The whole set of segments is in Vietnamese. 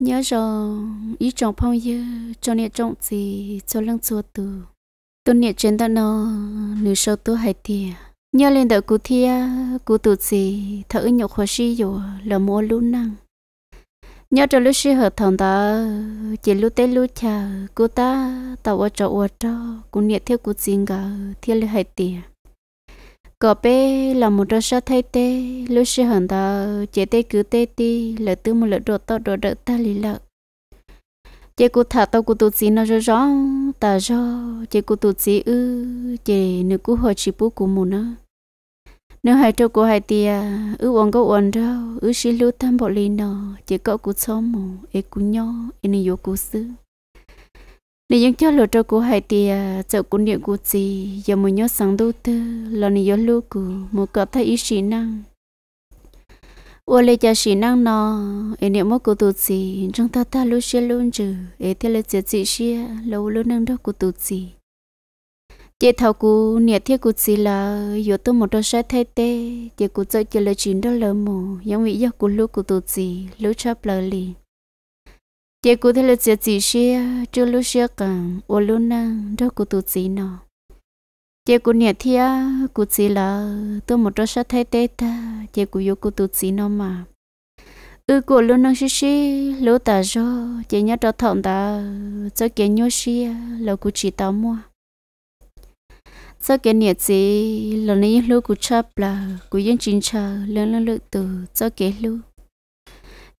nhớ rồi ý chồng phong như cho nè trọng gì cho lăng chua từ tôi nè trên ta nó nữ sâu tôi hay tiề nhớ lên đợi cụ thia cụ tụ gì thở nhậu khó si rồi là mua lũ năng nhớ cho lúc si hợp thằng ta chỉ lúc tết lúc chờ cụ ta tàu ở chỗ ở cho cụ nè theo cụ gì ngờ thiên là hay tiề có bé là một đứa sao thay tê lúc xưa hẳn ta chế tê cứ tê ti Lỡ tư một lỡ đồ to đồ đỡ ta lì lợ chế cụ thả tao cụ tụt xí nó rõ rõ ta rõ chế cụ tụt xí ư chế nữ cụ họ chỉ bú cụ mù nó nếu hai trâu cụ hai tia à, ư uống có uống đâu ư sĩ lưu tam bộ lì nó chế cậu cụ xóm mù ê cụ nhỏ ê nữ yếu cụ xứ nếu những chỗ lựa trâu của hai thì à, chợ cũng điện của chị giờ mới nhớ sáng đầu tư là nếu nhớ lúc của một có thấy ý sĩ năng ô lê cho sĩ năng nó em niệm mất của tụi chị trong ta ta lúc xưa luôn chứ em thì là chết chị xưa lâu lâu năng đó của tụi chị chị thảo cụ niệm thiết của chị là giờ tôi một đôi sai thay tê chị cụ chơi chơi là chín đó là mù giống vị giác của lúc của tụi chị lúc chấp lời liền chị à, à, cụ thấy là chị chỉ xe chưa lúc xe cả ô luôn na đó cụ tụ chỉ nó chị cụ nhẹ thia cụ chỉ là tôi một đứa sát thay tê ta chị cụ yêu cụ tụ chỉ nó mà ư cụ luôn năng xí xí lỗ ta cho chị nhớ cho thọn ta cho kia nhớ xí là cụ chỉ tao mua cho cái nhẹ gì lần này lúc cụ chấp là cụ yên chính chờ lần lớn lượng từ cho cái lúc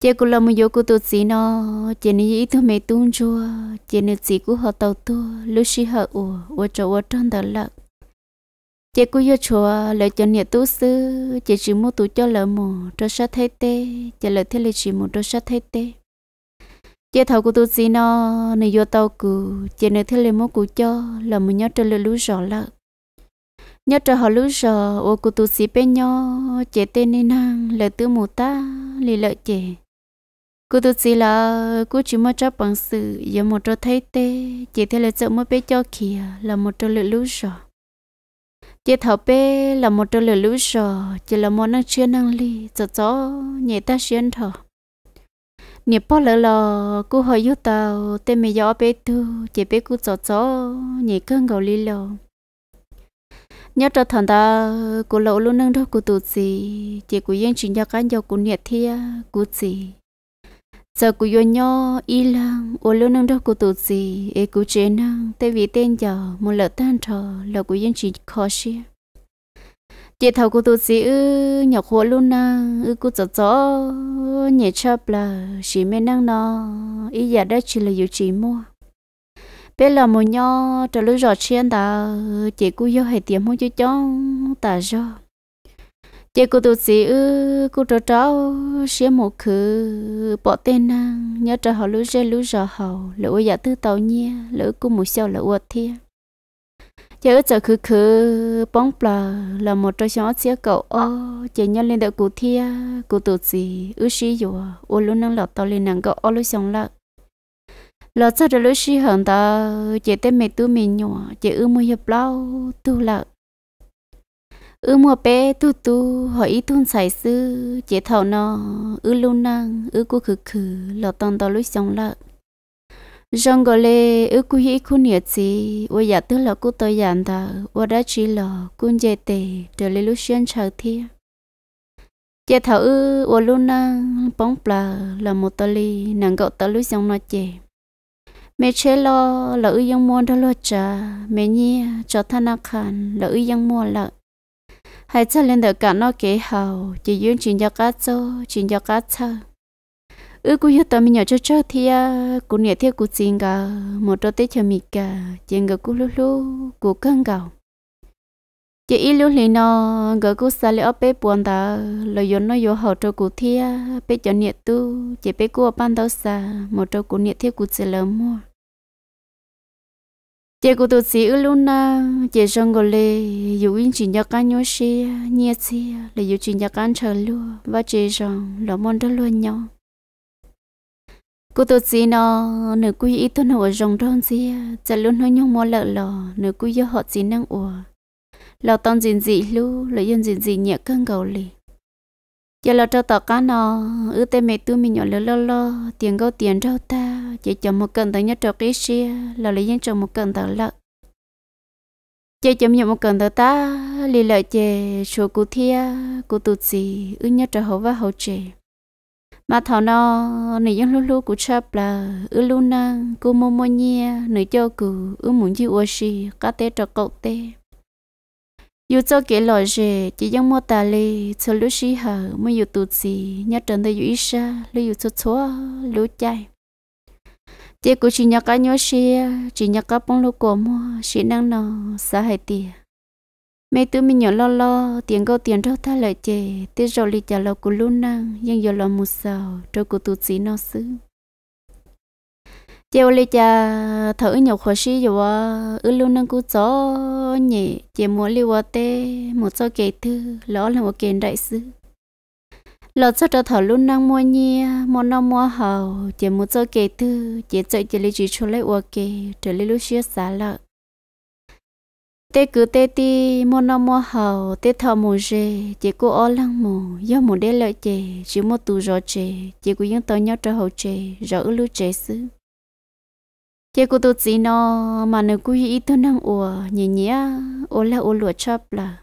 chị cũng làm một chỗ của tôi chỉ nó chị này ít thôi mẹ tuôn chua chị này chỉ của họ tàu tu lúc sĩ họ u ủa cho ủa trơn đó lắc chị cũng yêu chùa lời cho nhà tu sư chị chỉ mua tu cho lợn mù cho sát thấy tê chị lời thế lời chỉ mua cho sát thấy tê chị thầu cô tu sĩ nó này vô tàu cù chị này thế lời mua cù cho là mình nhớ cho lời lú rõ lắc nhớ cho họ lú rõ ủa cô tu sĩ bên nhau chị tên nên hàng lời tư mù ta lì lợi chị cứ tôi chỉ là cứ chỉ mới cho bằng sự giờ một cho thấy tê chỉ thế là sợ mới bé cho kia là một cho lựa lũ rồi chỉ thảo bé là một cho lựa lũ rồi chỉ là món ăn chưa năng ly cho cho nhẹ ta chuyên thở nhẹ bỏ lỡ lò cứ hỏi yêu tàu tên mày gió bé tu chỉ bé cứ cho cho nhẹ cơn gầu ly lò nhớ cho thằng ta cô lộ luôn năng đâu cô tụt gì chỉ cô yên chuyện cho cá nhau cô nhiệt thia cô gì giờ cô yêu nhau y lang, ô lô nâng đó cô tụt gì ê cô chế năng tại vì tên giờ một lợt tan trò là cô yên chỉ khó xia chị thầu cô tụt gì ư nhọc hộ luôn na ư cô chở chó nhẹ chập là chỉ mê năng nó y giờ đã chỉ là yêu chỉ mua bé là một nhau trở lối rõ chen ta chị cô yêu hay tiệm mua cho chó ta rồi chị cô tụt sĩ ư cô trò trò xía một khứ bỏ tên năng nhớ trò họ lũ rơi lũ rò hầu lũ dạ tư tàu nhia lũ cô mù xeo lũ uột thia chị ư chờ khứ khứ bóng bờ là một trò xó xía cậu ô chị nhớ lên đợi cụ thia cô tụt sĩ ư xí dùa ô lũ năng lọt tàu lên nàng cậu ô lũ xong lợn lọt sao rồi lũ xí hận ta chị tên mẹ tu mình nhỏ chị ư mua hiệp lâu tu lợn ư mua bé tu tu hỏi ý tuôn sài sư chế thảo nó ư luôn năng ư cú khử khử lọ tòn tò lối sông lợ rong gọi lê ư cú hi cú nhớ gì ôi giả tức là cú tôi giản thờ ôi đã chỉ lọ cún dê tề trở lấy lối xuyên chờ thia chế thảo ư ôi lưu năng bóng plà là một tờ ly nàng gậu tờ lối sông nó chế mẹ chế lo là ư yang mua đó lo cha mẹ nhi cho thanh khăn là ư yang mua lợ hãy cho lên được cả nó kế hầu chỉ duyên chỉ cho cá cho chỉ cho cá cho ư cũng hiểu tao nhỏ cho cho thì à cũng nhớ theo cũng xin cả một đôi tay cho mình cả chuyện gỡ cũng lúc lúc cũng căng gạo chỉ ít lúc này nó gỡ cú xa lấy ở bé buồn ta lời dọn nó yêu hậu cho cú thì à bé cho nhớ tu chỉ bé cú ở ban đầu xa một đôi cú nhớ theo cũng sẽ lớn mua chị cô tôi xí luôn na chị trong gọi lệ dù yên chỉ nhớ cái nhớ xe nhớ xe là dù chỉ nhớ cái chờ luôn và chị rằng là món đó luôn nhau cô tôi xí nó nửa quý ít tuần hồ rồng đơn xí chả luôn hơi nhung mua lợ lò nửa quý do họ gì năng ủa lò tông gì gì luôn là dân gì gì nhẹ cơn gầu liền giờ là cho tao cá nó ư tê mẹ tu mình nhỏ lơ lơ lơ tiền gấu tiền rau ta chỉ cho một cần tới nhất cho cái xe là lấy nhân cho một cần tới lợ chỉ cho nhiều một cần tới ta lì lợi chè số cụ thia cụ tụt gì ư nhất cho hậu và hậu chè mà thảo nó nị dân lú lú cụ chập là ư lú năng cụ mô mô nhia nị cho cụ ư muốn gì uo cá tê cho cậu tê dù cho kể lời gì chỉ giống mua tài li cho lũ sĩ hờ mới dù tụt gì nhớ trần thấy dù ít xa lũ dù cho chúa lũ chạy, chỉ cũng chỉ nhớ cả nhớ xe chỉ nhớ cả bông lô cổ mua sĩ năng nọ xa hai tiền mấy thứ mình nhỏ lo lo tiền câu tiền đâu tha lời chị tết rồi lì trả lo của lũ năng nhưng giờ lo mù sầu trâu của tụt gì nó xứ chiều lì chà thở nhiều khó xí dù à, ư lưu nâng cú gió nhỉ chỉ muốn lưu à tê một số kể thư lỡ là một kiện đại sư lỡ cho trở thở luôn nâng mua nhi mua năm mua hầu chỉ một số kể thư chỉ chạy chỉ lấy chỉ cho lấy uo kể trở lấy lưu xưa xả lợ tê cứ tê ti mua năm mua hầu tê thở mù rề chỉ cô ó lăng mù do mù đê lợi chè chỉ một tù rõ chè chỉ cô yên tao nhau trở hậu chè rõ lưu chè sư chị cô tôi chỉ nó mà nó cứ ý tôi năng ủa nhỉ nhỉ ủa là ủa lụa chập là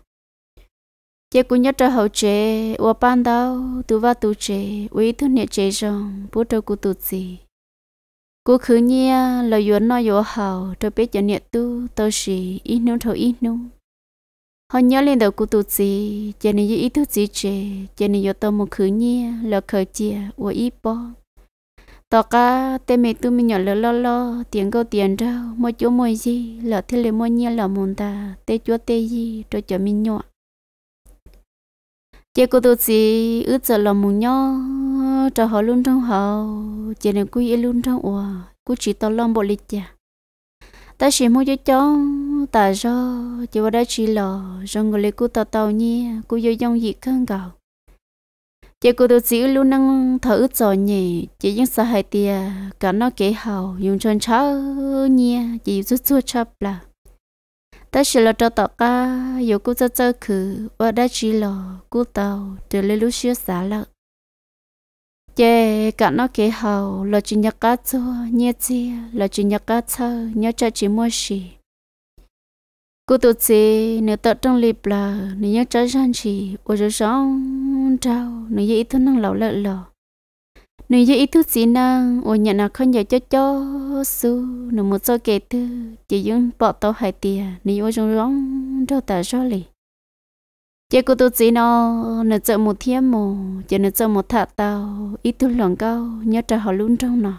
chị cô nhớ cho hậu chế ủa ban đầu tôi và tôi chế ủa tôi nhớ chế rồi bố tôi cô tôi chỉ cô khứ nhia là yuan nó yuan hậu tôi biết cho nhớ tu tôi chỉ ít nung thôi ít nung họ nhớ lên đầu cô tôi chỉ cho này ý tôi chỉ chế cho này yo tôi một khứ nhia là khởi chia ủa ít bao tao cả tê mẹ tu mình nhỏ lỡ lo lo tiền câu tiền ra mỗi chỗ mỗi gì lỡ thế lệ mỗi nhiên lỡ mồn ta tê chúa tê gì cho cho mình nhỏ chị cô tu sĩ ướt cho lỡ mùng nhỏ cho họ luôn trong họ chị này cúi luôn trong ủa cúi chỉ tao lo bộ lịch chả ta chỉ muốn cho cháu ta cho chỉ vào đây chỉ lò rồi người lấy cú tao tao nhỉ cú vô dòng gì khăn gạo chị cô tôi chỉ luôn năng thở cho nhẹ chị những sợ hãi tia cả nó kể hào dùng chân chó nhẹ chị rút rút chập là ta chỉ là cho tao ca yêu cô cho cho khử và đã chỉ là cô tàu từ lấy lúc xưa xả lợ chị cả nó kể hào là chỉ nhặt cá chua nhia chi là chỉ nhặt cá chơ nhớ cho chị mua gì cô tổ chức nếu tập trong lịp là nếu nhớ trái gian chỉ ô giờ sống trao nếu dễ thứ năng lão lợn lò nếu dễ thứ gì năng ô nhận nào không giờ cho cho su nếu một số kể thứ chỉ dùng bỏ tàu hải tiền nếu ô trong rong trao tả rõ lì chỉ cô tổ chức nó nếu chợ một thiên mồ chỉ nếu chợ một thạ tàu ít thứ lòng cao nhớ trả họ luôn trong nào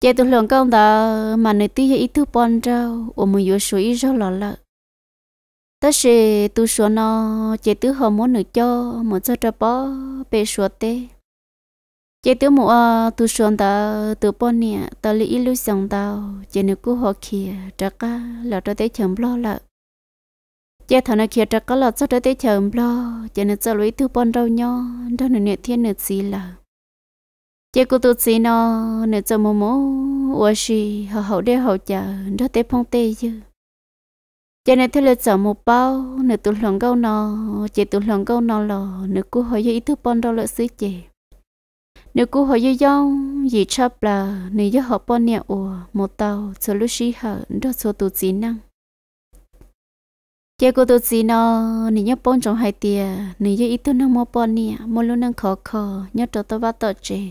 chị từ lòng công đó mà nơi tí ít thứ bọn rau, ôm một vô suy rau lọ lợ tất sự từ số nó chị từ họ muốn nữ cho một cho cho bó bê số tê chị từ mùa từ số đó từ bọn nè tao lý lưu sống tao chị nữ cứ họ kia chắc cả là cho tới chồng lo lợ chị thằng nó kia chắc cả là cho tới chồng lo chị nữ cho lấy từ bọn rau nhau đó nữ nè thiên nữ gì lợ chị cô tụt xí nó nửa cho mồ mồ ủa xì họ hậu đế hậu chờ đó tế phong tê chứ chị này thấy là sợ một bao nửa tụt lòng câu nó chị tụt lòng câu nó lò nửa cú hỏi ý thức bon đâu lợi xứ chị nửa cô hỏi dư dông gì chắp là nửa dư họ bon nè ủa một tàu cho lúc xí hở đó cho tụt xí năng chị cô tụt xí nó nửa nhớ bon trong hai tia nửa dư ý thức năng mò bon nè mò luôn năng khó khó nhớ trở tới ba tờ chị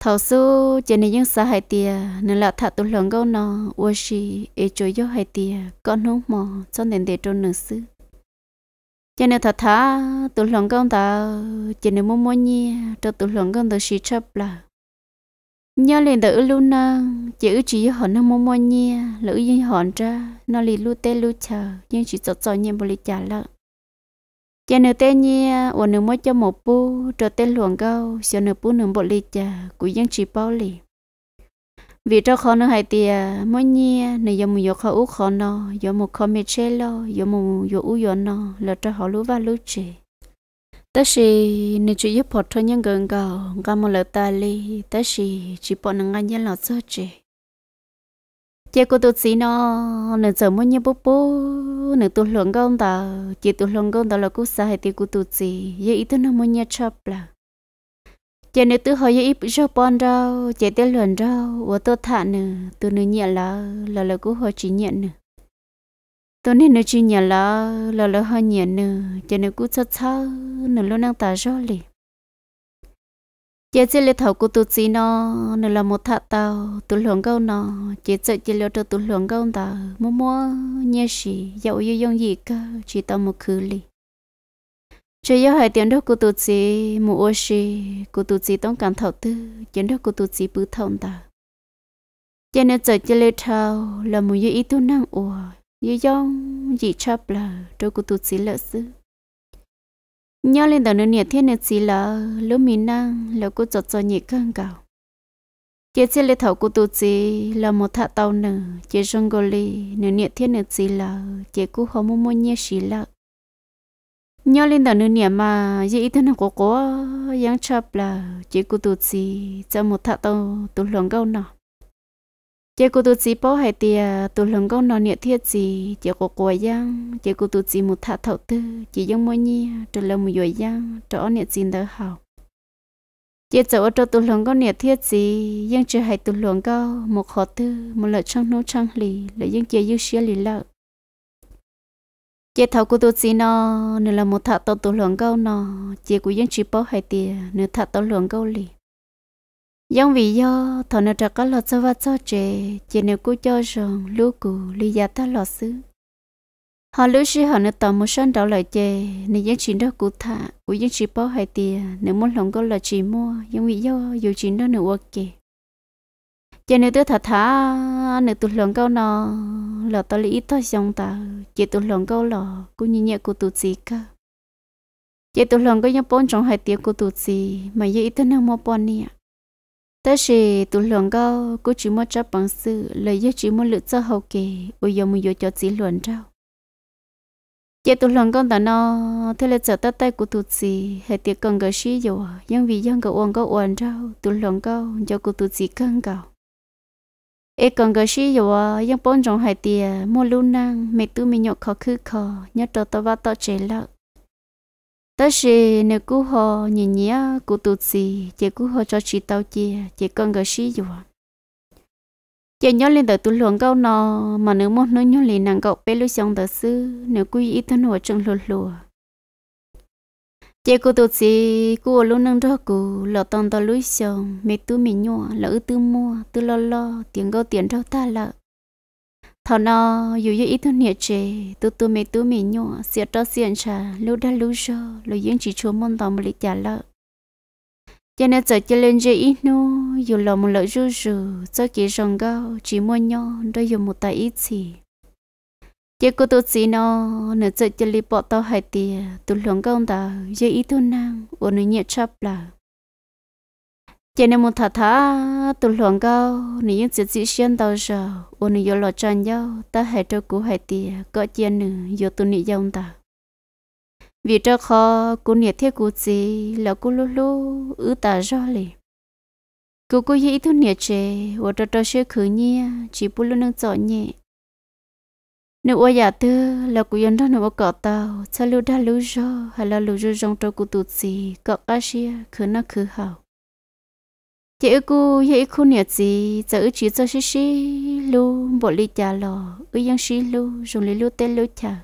thầu su trên này những xã hải tiề nên là thà tu lòng câu nó ua xì e chơi gió hải tiề con hông mò cho nên để cho nửa sư trên này thà thà tu lòng câu ta trên này mua mua nhi cho tu lòng câu ta xì chấp là nhớ liền tự lưu nè chỉ chỉ họ nó mua mua nhi lữ yên họ ra nó liền lưu tê lưu chờ nhưng chỉ cho cho nhiên bồi trả lợn chè nửa tên nhi ổn à, nửa mỗi cho một bu trở tên luồng câu xíu nửa bu nửa bộ lì chả của dân chỉ bao lì vì cho khó nó hai thì à, mỗi nhi à, nửa giờ một giờ khó khó nó giờ một khó mệt chê lo giờ một giờ ú giờ nó là cho họ lú và lú chê tất sĩ nửa chỉ giúp họ cho nhân gần cầu gặp một lời ta lì tất sĩ chỉ bọn ngang nhân lọt sơ chê chị cô tôi xí nó nửa giờ mới như bố bố nửa tôi luận con ta chị tôi luận con ta là cô xa hay thì cô tôi xí giờ ít nó mới như chập là chị nửa tôi hỏi giờ ít cho bọn đâu chị tôi luận đâu và tôi thả nửa tôi nửa nhẹ là là là cô hỏi chị nhẹ nửa tôi nên nửa chị nhẹ là là là hỏi nhẹ nửa chị nửa cô sợ sợ nửa luôn đang tả rõ liền chế chế lấy thầu của tụi chị nó nó là một thợ tàu tụi lượng câu nó chế chế chế lấy cho tụi lượng câu ta mua mua nhé gì dậu yêu dùng gì cơ chỉ tao một khứ li chế yêu hai tiền đó của tụi chị mua ô gì của tụi chị ต้อง cảm thầu tư tiền đó của tụi chị bự thầu ta chế nên chế chế lấy thầu là một yêu ít tu năng ủa yêu dùng gì chấp là cho của tụi chị lỡ xứ nhớ lên đầu nó nhiệt thiên nó chỉ là lúc mình năng là cô chợt cho nhiệt cơn cầu chỉ chỉ lấy thầu cô tu chỉ là một thạ tàu nữa chỉ trong gò lì nó nhiệt thiên nó chỉ là chỉ cô không muốn muốn nhiệt xí là nhớ lên đầu nó nhiệt mà dễ ít nó cố cố giang chập là chỉ cô tu chỉ cho một thạ tàu tu lòng gâu nào chị cô tụt chỉ bảo hay tiề tụt lòng con nó nhiệt thiết gì chị cô cô giang chị cô tụt chỉ một thà thấu tư chỉ giống mỗi nhi trở lòng một rồi giang trở nhiệt gì đỡ học chị chỗ ở chỗ tụt lòng con nhiệt thiết gì nhưng chưa hay tụt lòng con một khó tư một lợi trong nô trong lì lợi nhưng chị yêu xia lì lợi chị thầu cô tụt chỉ nó nửa là một thà tụt tụt lòng con nó chị cô dân chỉ bảo hay tiề nửa thà tụt lòng con lì giống vì do thọ nó trả có lọt sơ vắt sơ trẻ chỉ nếu cú cho rằng lũ cụ lý giả ta lọt xứ họ lũ sĩ họ nó tỏ một sân đảo lại chè nếu những chuyện đó cụ thả cụ những chuyện bao hai tiền nếu muốn lòng có là chỉ mua giống vì do dù chuyện đó nữa ok cho nên tôi thả thả nếu tụt lòng câu nó là tôi lý ít thôi xong ta chỉ tụt lòng câu là cũng như nhẹ của tụt gì cả chỉ tụt lòng có những bốn trong hai tiếng của tụt gì mà giờ ít tôi năng mua bốn nè ta chỉ tụ luận gao cô chỉ muốn cho bằng sự lời yêu chỉ muốn lựa cho hậu kỳ bây giờ mình yêu cho chỉ luận trao giờ tụ luận con ta nó thế là trở tay tay của tụ chỉ hệ tiệc cần cái xí rồi nhưng vì dân cái uống gỡ uống trao tụ luận gao cho của tụ chỉ căng gạo ê còn cái xí rồi nhưng bốn trong hệ tiệc mua lưu năng mẹ tụ mình nhậu khó khứ khó nhớ tớ tớ vào tớ chế lợn tất sĩ nếu cú họ nhìn nhía cú tụt gì chỉ cú họ cho chị tao chị chỉ con gái sĩ dù chị nhớ lên tờ tụi luồng câu nó mà nếu muốn nói nhớ lên nàng cậu bé lưu xong tờ sư nếu cú ý thân hồ trong lùa lùa chị cú tụt gì cú ở luôn nâng đó cú lọ tòn tờ lưu xong mẹ tu mẹ nhọ lỡ tư mua tư lo lo tiền câu tiền đâu ta lợ thọ nó dù như ít thôi nhiệt chế tu tu mẹ tu mẹ nhọ xịt đó xịt trà lưu đã lưu cho lưu yên chỉ chúa môn tàu một lít trả lợ cho nên giờ cho lên dây ít nu dù lòng một lợi rú rú cho kỹ rồng gao chỉ mua nhọ đôi dùng một tay ít gì chỉ cô tu chỉ nó nửa giờ cho li bỏ tao hai tia tu lòng gao tao, dây ít thôi năng ổn nhiệt chấp là chỉ nên một thà thà tụ luận câu nếu như chỉ chỉ xuyên tàu giờ ô nếu lo chăn nhau ta hãy cho cô hãy tiề có chuyện nữa giờ tụ nị dòng ta vì cho khó cô nhiệt thiết cô gì là cô lú lú ư ta rõ lì cô cô dĩ thu nhiệt chế và cho cho sẽ khử nhia chỉ bù lú nâng chọn nhẹ nếu ô giả tư là cô yên đó nếu có tao sao lú đã lú rõ hay là lú rõ trong cho cú tụ gì có cái gì khử nó khử hảo chị cô chị cô nhớ gì giờ chị cho xí xí lu bỏ ly trà lò ư yang xí lu dùng ly lu tên lu trà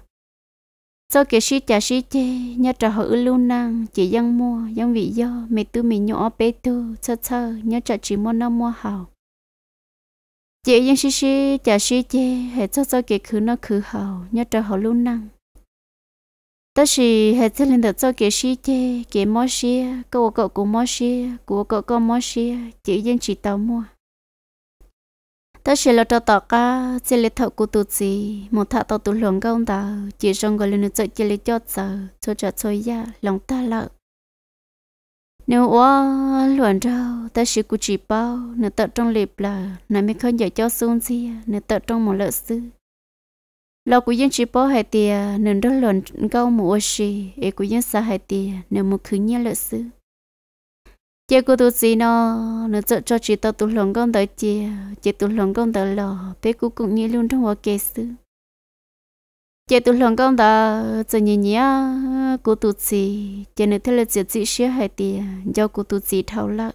cho cái xí trà xí chê nhớ trà họ ư lu năng chị yang mua yang vị do mẹ tu mẹ nhỏ bé tu sơ sơ nhớ trà chị mua năm mua hào chị yang xí xí trà xí chê hãy cho cho cái khứ nó khứ hào nhớ trà họ lu năng đó là hết thế lên được cho cái gì chứ cái món gì cô cậu cũng món gì cô cậu cũng món gì chỉ riêng chỉ tao mua đó là lo cho tao cả chỉ lấy thầu của tụi gì một thà tao tụi lòng công tao chỉ trong gọi lên cho chỉ lấy cho tao cho cho cho ya lòng ta lợ nếu quá luận rau ta chỉ của chỉ bao nếu tao trong liệp là nãy mới không giờ cho xuống gì nếu tao trong một lợi sư lo của dân chỉ bỏ hai tia nên đó lần câu một xì e của dân xa hai tia nên một khứ nhớ lợi sư chị của tôi gì nó nó trợ cho chị tao tụi lòng con tới chị chị tụi lòng con tới lò bé cũng cũng như luôn trong hoa kê sư chị tụi lòng con ta giờ nhìn nhá của tụi chị chị nên thế là chị chị sẽ hai tia do của tụi chị thâu lắc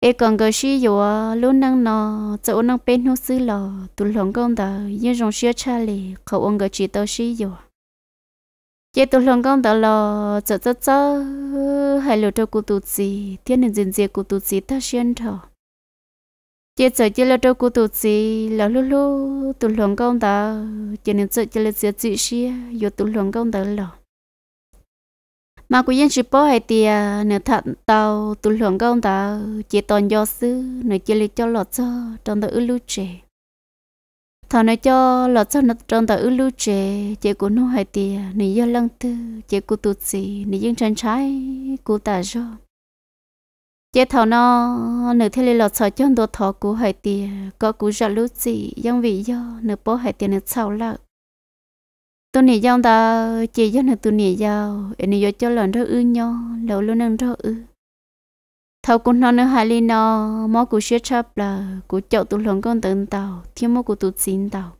e còn cái gì yo ờ, lúc năng nó chỗ năng bên nó xí lò tụ lòng công đó như dòng xía cha lì khẩu ông cái chỉ tao xí yo chế tụ lòng công đó lò chỗ chỗ chỗ hay lò cho cụ tụ gì thiên nhân dình dìa cụ tụ gì ta xuyên thọ chế chỗ chế lò cho cụ tụ gì lò lúc lúc tụ lòng công đó chế nên chỗ chế lò dìa chỉ xía yo tụ lòng công đó lò mà cũng yên chỉ bỏ hay thì nửa thận tàu tụ luồng công tàu chỉ toàn do sư nửa chỉ lấy cho lọt cho trong tàu ư lưu trẻ thọ nửa cho lọt cho nửa trong tàu ư lưu trẻ chỉ của nó hay thì à, nửa do lăng tư chỉ của tụt sĩ nửa dân chân trái của ta do chỉ thọ nó nửa thế lấy lọt cho cho đồ thọ của hay thì à, có cú giả lưu gì dân vị do nửa bỏ hay thì nửa sau lại tôi nè dòng ta chỉ cho nên tôi nè dòng anh nè cho lần đó ư nhau lâu luôn nâng đó ư thâu cũng nó nữa hai ly nó mó của xe chấp là của chậu tôi lòng con tận tàu thiếu mó của tôi xin tàu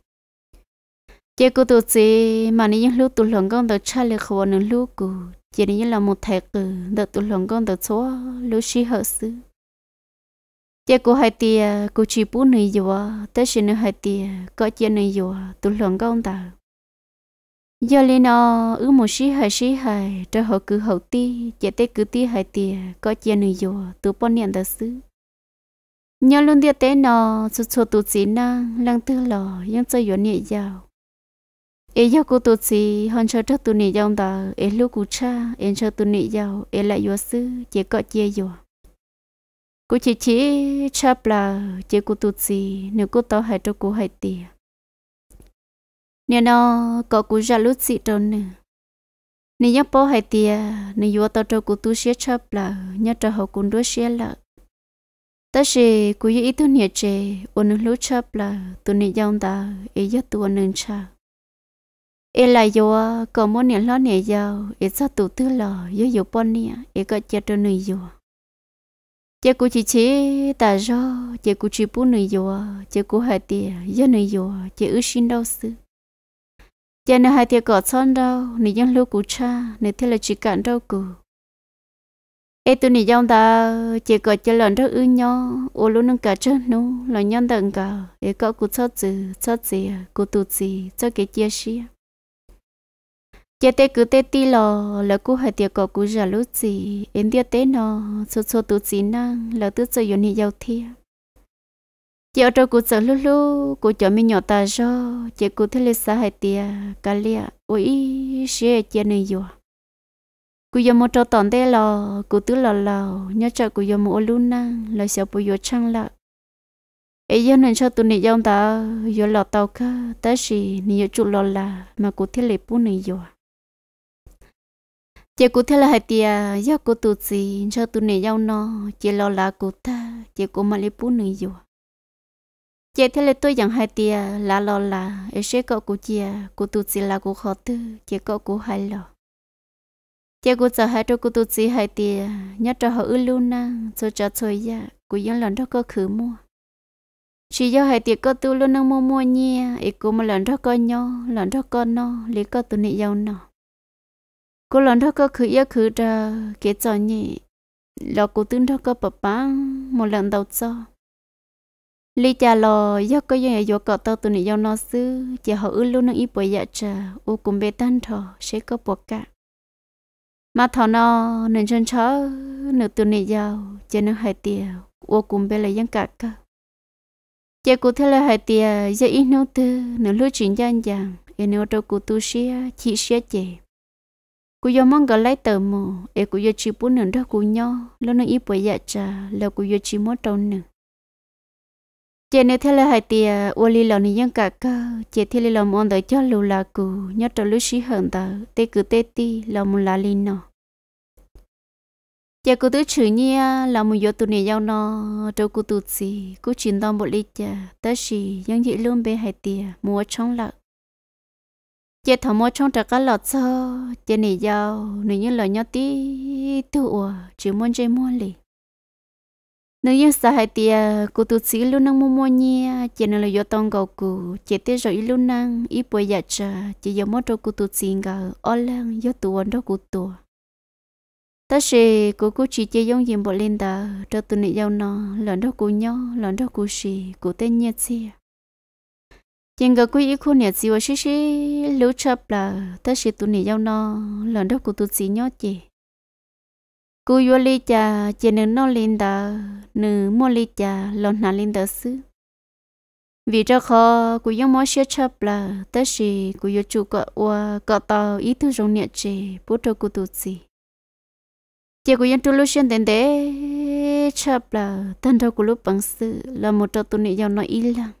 chị của tôi chỉ mà nè những lúc tôi lòng con tàu cha lệ khổ nâng lúc của chỉ nè là một thẻ cử đợt tôi lòng con tàu số lúc xí hợp sư chị của hai tia của chị bố này rồi tới xin hai tia có chị này rồi tôi lòng con tàu giờ lên nó ứ một xí hơi xí hơi cho họ cứ hậu ti chạy tới cứ ti hơi tiề có chuyện này rồi tụ bọn niệm đó xứ nhớ luôn tiệt tế nó chút chút tụ chỉ na lăng tư lò nhưng chơi yếu nhẹ giàu ế yếu cụ tụ chỉ hòn cho cho tụ nhẹ giàu đó ế lúc cụ cha ế cho tụ nhẹ giàu ế lại yếu xứ chỉ có chia yếu cụ chỉ chỉ chắp là chỉ cụ tụ chỉ nếu cụ tao hay cho cô hay tiệt nè nó có cú ra lút xịt trơn nè nè nhớ bố hay tiề nè vừa tao cho cú tu xé chấp là nhớ cho họ cún đuôi xé là ta sẽ cú ý tu nhiệt chế ôn lú chấp là tu nè dòng ta ý giấc tu ôn cha ê là vừa có muốn nè lo nè giàu ý sao tu tư lò yếu yếu bón nè ý có chết trơn nè vừa chị cũng chỉ chỉ ta do chị cú chỉ bố nuôi yo chị cú hai tiệt giờ nuôi yo chị ước xin đâu sự giờ này hai tiệc gọt son đâu nị dân lưu cú cha nị thế là chỉ cạn đâu cù ê tụi nị dân ta chỉ gọt cho lần rất ư nhau ô luôn nâng cả chân nu là nhân đằng cả ê có cú cho chữ cho gì cú tụ gì cho cái chia sẻ giờ tê cứ tê ti lò là cú hai tiệc gọt cú giả lúc gì em tiệc tê nó số số tụ gì năng là tứ cho yến nị giàu thiệt chị trâu trong sợ lú lú của cho mi nhỏ ta cho chị cụ thấy là sa hai tia cả lia ui xe chị này rồi cụ giờ một trâu tòn đây lò cụ tứ lò lò nhớ cho cụ giờ một luôn na là sợ bùi giờ chăng lợ ấy giờ nên cho tụi này dòng ta giờ lò tàu cả ta chỉ nhiều chút lò là mà cụ thấy là bu này rồi chị cụ thế là hai tia giờ cụ tụi gì cho tụi này dòng nó chị lò là cụ ta chị cụ mà lấy bu này rồi chị thế là tôi chẳng hay tia là lo là ở sẽ cậu của chị à, của tôi chỉ là của họ tư chị cậu của hai lo chị của giờ hai cho của tôi chỉ hai tia nhớ cho họ ư luôn na cho cho chơi ya dạ, của những lần đó có khử mua chỉ do hai tia có tôi luôn năng mua mua nhia à, ý của một lần đó có nhau lần đó có nó lấy có tôi nị giàu nó cô lần đó có khử ya khử ra kế cho nhỉ lo của tôi đó có bà một lần đầu cho lý cha lo do có gì do cậu tao tụi này do nó xứ chỉ họ ư luôn nó ít bởi dạ trà u cùng bê tan thọ sẽ có buộc cả mà thọ nó nên chân chó nửa tụi này giàu cho nó hai tiều u cùng bê lại dân cả cơ chỉ cụ thế là hai tiền do ít nấu tư nửa lúc chuyện dân dàng em nấu đâu cụ tu sĩ chỉ sĩ chị cụ do mong gọi lấy tờ mồ em cụ do chỉ bốn nửa đó cụ nhau luôn nó ít bởi dạ trà là cụ do chỉ mất trâu nửa chị nếu thế là hai tia ô li lò này nhân cả cơ chị thế là làm ơn đợi cho lù là cù nhớ cho lúc sĩ hận tờ tê cứ tê ti là một là linh nọ chị cứ tứ chữ nhia là một yếu tụ này giao nọ cho cứ tụ gì cứ chín tâm bộ lý chả tới gì nhân dị luôn bên hai tia mua trong lợ chị thầm mua trong trả cả lọt sơ chị này giao nếu như lời nhớ tí tụ chỉ muốn chơi muốn liền nếu như sao hai tia ờ, cô tu sĩ luôn năng mua mua nhi ờ, chỉ nên là do tông cầu cụ chỉ tiếc rồi luôn năng ít bồi giờ chờ chỉ do mất đâu cô tu sĩ ngờ ở lang do tu ăn đâu cô tu ta sẽ cô cô chỉ chỉ dùng diện bộ lên tờ cho tụi này giàu nó lần đó cô nhau lần đâu cô sĩ cô tên nhiệt gì chẳng có cô ý cô nhiệt gì và xí xí lũ chập là ta sẽ tụi này giàu nó lần đâu cô tu sĩ nhau chị cú yo li cha chỉ nên nó lên da nữ mua li cha lon nà lên da xứ vì cho khó cú yo mua xe chập là tất gì cú yo chủ cọ ua cọ tàu ý thứ rong nhẹ chế bố cho cú tụt gì chỉ cú yo chủ lúc xuyên đến đấy chập là thân thâu cú lúc bằng sự là một trò tụi này giàu nó ý lăng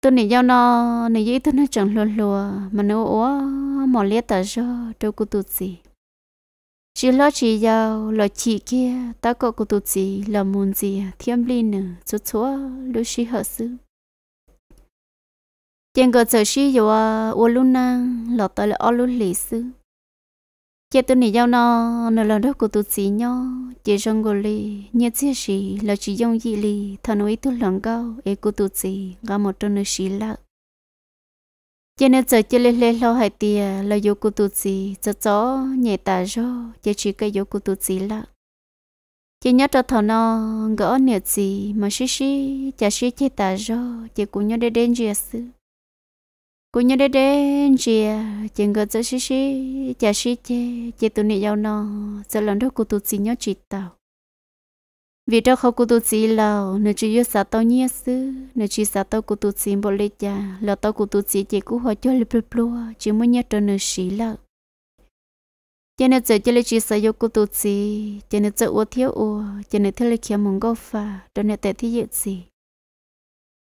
tôi nè giao nó nè dễ tôi nó chẳng lùa lùa mà nó ó mỏ liệt ta cho đâu cú tụt gì chỉ lo chỉ giàu lo chỉ kia ta có cụ tụt gì là muốn gì thiêm linh nữa chút chúa lưu sĩ hợp sư tiền gọi sở sĩ dù à ô lu na lọ tới là ô lu lý sư chỉ tôi này giao nó nó là đó cụ tụt gì nhau chỉ trong gọi lì nhớ chỉ sĩ là chỉ dùng gì lì thằng ấy tôi lòng cao ấy cụ tụt gì gặp một trong nơi sĩ lạc cho nên giờ chơi lên lên lo hay tia là vô cụ tụt gì cho chó nhẹ tà rô chơi chỉ cái vô cụ tụt gì là chỉ nhớ cho thằng nó gỡ nhiệt gì mà xí xí chả xí chơi tà rô chỉ cũng nhớ để đến giờ sự cũng nhớ để đến giờ chỉ gỡ cho xí xí chả xí chơi chỉ tụi này giàu nó giờ lần đó cụ tụt gì nhớ chỉ tao vì đó không cụ tụ chỉ lâu nếu chỉ yêu sao tao nhớ xứ nếu chỉ sao tao cụ tụ chỉ bộ lệ cha là tao cụ tụ chỉ chỉ cú hỏi cho lệp lệp lúa chỉ muốn nhớ cho nơi xí lợ cho nên giờ cho lệ chỉ sao yêu cụ tụ chỉ cho nên giờ uo thiếu uo cho nên thiếu lệ kia mong gốc pha cho nên tệ thi dễ gì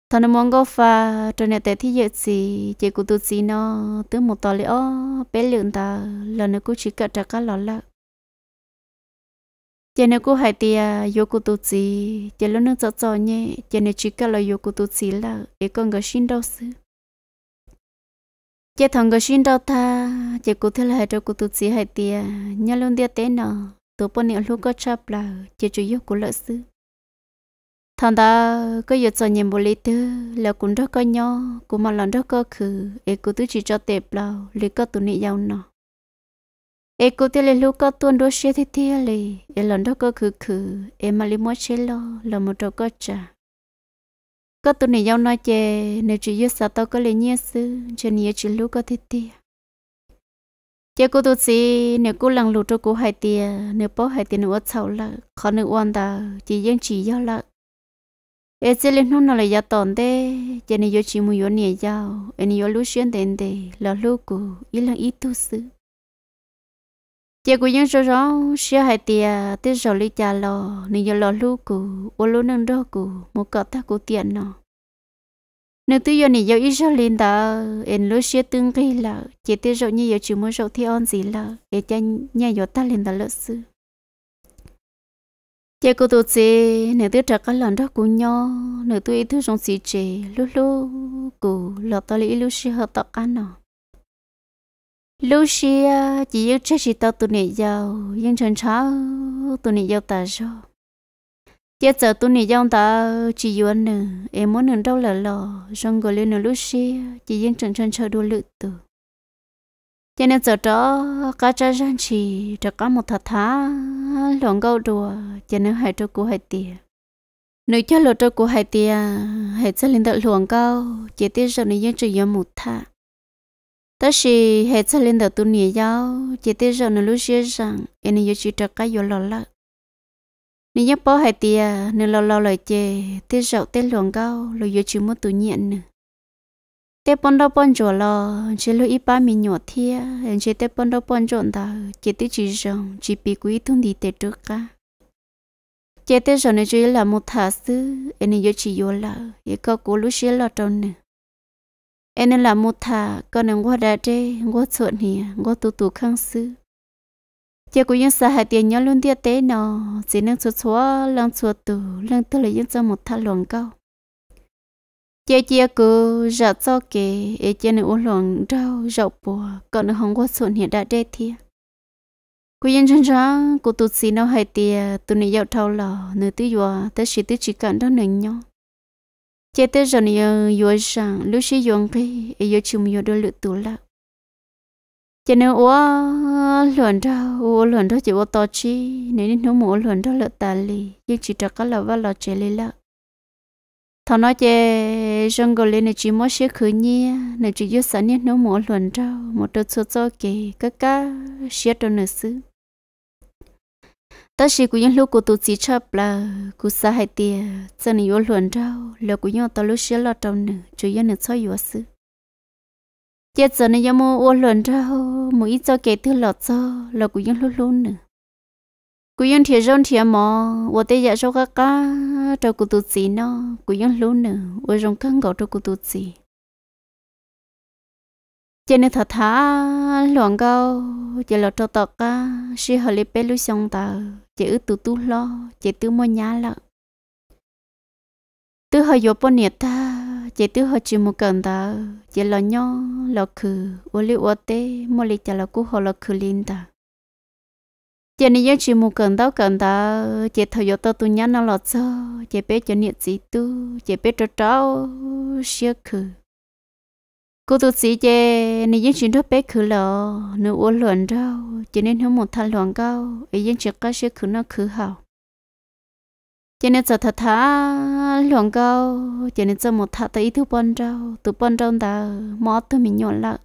thằng mong gốc pha cho nên tệ thi dễ gì chỉ cụ tụ chỉ nó tứ một tòa lệ ó bé lượng ta là nó cũng chỉ cả trả cả lọ lợ cho nên cô hay thì yêu cô tu trì. cho lúc nó cho cho nhé cho nên chỉ cần là yêu cô tu trì là để con người sinh đâu sư cho thằng người sinh đâu ta cho cô thế là cho cô tu trì hay thì nhà luôn đi té nào, tụ bọn này lúc có chấp là cho chủ yếu của lợi sư thằng ta có yêu cho nhiệm một lý tư là cũng rất có nhau cũng mà lần rất có khứ, để cô tu trì cho tệp là lý có tu này giàu nào e cô tiêu lệ lúc có tuôn đôi xe thì tiêu lệ e lần đó có khử khử e mà lấy mỗi xe lo là một trò có trả có tuần này giao nói chè nếu chỉ yêu sao tao có lệ nhé sư trên nhé chỉ lúc có thì tiêu chè cô tu sĩ nếu cô lần lụt cho cô hai tia nếu bố hai tia nữa cháu là khó nữa oan ta chỉ riêng chỉ giao là e sẽ lên hôm nào là giao tòn thế chè này yêu chỉ mua yêu nhẹ giao e này yêu lúc xuyên đến để là lúc cô ý là ít tu sư chị cũng những số đó xia hai tia tiết rồi lấy cha lo nên giờ lo lu cụ ô lu nâng đó cũ một cặp ta cụ tiền nó nếu tôi giờ này giờ ít rồi lên đó em lúc xưa tương cái là chị tiết rồi như giờ chỉ muốn rồi thì on gì là để cho nhà giờ ta lên đó lỡ sự chị cô tôi chị nếu tôi trả cái lần đó cụ nhau nếu tôi ít thứ trong xí chị lúc lúc cũ lọt tới lúc xưa hợp tập ăn nọ Lucia, xí ờ, chỉ yêu chết chỉ tao tụi nị giàu nhưng chân cháu tụi nị giàu ta rồi giờ giờ tụi nị giàu ta chỉ yêu anh nữa em muốn anh đâu là lò xong gọi lên nữa Lucia, xí chỉ yên chân chân chờ đua lự tử cho nên giờ đó cả cha dân chỉ cho cá một thật thá lòng gấu đùa cho nên hai cho cô hai tiền nếu cho lột cho cô hai tiền hai sẽ lên đợi luồng gấu, chỉ tiếc giờ này yên chỉ yên một thả ta chỉ hệ cho lên đầu tu nhỉ giao chỉ tới giờ nó lúc xưa rằng em yêu chỉ cho cái yếu lo lợ nếu nhớ bỏ hai tia nếu lo lo lại chê tới giờ tới luồng cao lo yêu chỉ muốn tu nhện nữa tới bận đâu bận chỗ lọ, chỉ lo ít ba mình nhỏ thia em chỉ tới bận đâu bận chỗ ta chỉ tới chỉ rằng chỉ bị quý thông đi tới trước cả chỉ tới giờ nó chỉ là một thà sư em yêu chỉ yếu lợ yêu cầu cố lúc xưa lo trong nữa em nên là một thả con em qua đã đê qua chuột nè qua tụ tụ khang sư chị cũng ยัง sợ hãi tiền nhau luôn tiếc tế nó chỉ nên chuột chúa lăng chuột tụ lăng tư là những cho một thả luồng cao chị chị cứ rợ cho kề ấy chị nên uống luồng rau rau bùa còn nó không qua chuột nè đã đê thiệt cô yên chân ra cô tụt xì nó hay tiề tụi này giàu thâu lò nửa tí vừa tới xì tí chỉ cần đó nền nhau chết tới rồi nhờ yêu rằng lúc sử yêu cái yêu chung yêu đôi lượt tuổi lợ cho nên ủa luận đó ủa luận đó chỉ ủa to chi nếu như nó muốn luận đó lợ tà lì nhưng chỉ trắc cái là vợ lợ chế lì lợ thằng nói chế rong gọi lên chỉ mới sẽ khử nhi nếu chỉ yêu sản nhất nó muốn luận đó một đôi số cho kì cái cá sẽ đôi nữ sư ta chỉ cũng những lúc của tôi chỉ chấp là cú sa hai tia giờ này vô luận đâu lỡ cũng những tao lúc xưa lo trong nữa chủ yếu nữa soi vô Giờ cho nên này yamo vô luận đâu mỗi ít cho kể thứ lọt cho lỡ cũng những lúc luôn nữa cú những thiệt rong thiệt mò vô tây giờ cho các cá cho cú tôi chỉ nó cú những luôn nữa tôi rong căng gạo cho cú tôi chỉ cho nên thật thà loạn câu chỉ là trâu tật á à, si hợp lý bé xong tờ chỉ ư tụ tụ lo chỉ tụ mua nhà lợ tứ hơi vô bốn nhiệt ta à, chỉ tứ hơi chỉ một cần tờ chỉ là nho là khử ô li ô tê mua li chả là cú hồ là khử linh tờ chỉ nên dân chỉ một cần tao cần tờ chỉ thời vô tao tụ nó là sao chỉ biết cho nhiệt gì tu chỉ biết cho cháu siêu khử cô tụt sĩ chê nị dân chuyện đó bé khử lọ nếu uốn luận đâu cho nên không một thằng loạn cao ý dân chuyện có sự khử nó khử hào cho nên giờ thật thà loạn cao cho nên giờ một thà tới thứ bận đâu tụ bận đâu ta mò tụ mình nhỏ lợ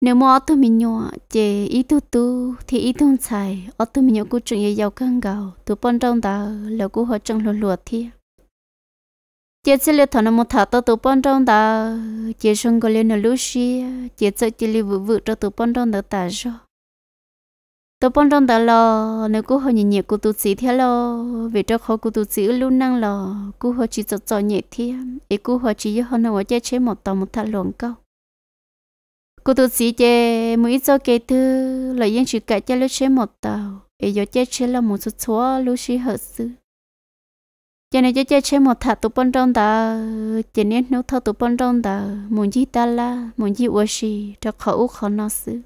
nếu mò tụ mình nhỏ chê ý tụ tụ thì ý tụ xài ở tụ mình nhỏ cũng chẳng gì giàu căng gạo tụ bận đâu ta là cũng họ chẳng lụt lụt thiệt chế chế liệu thằng nào một thằng tao tụ bón trong đó chế xong cái liệu nó lúc xí chế chế chế liệu vụ vụ cho tụ bón trong đó ta rồi tụ bón trong đó lo nếu cú họ nhìn nhẹ cú tụ chỉ thế lo về cho họ cú tụ chỉ luôn năng lo cú họ chỉ cho cho nhẹ thế ý cú họ chỉ cho họ nó chế chế một tao một thằng luồng câu cú tụ chỉ chế mỗi cho cái thứ là yên chỉ cái chế lúc chế một tao, ý giờ chế chế là một số số lúc xí hợp sự cho nên chơi chơi một thà tụ bông trong ta cho nên nấu thâu tụ bông trong ta muốn gì ta la muốn gì uo gì cho khó u khó nó xứ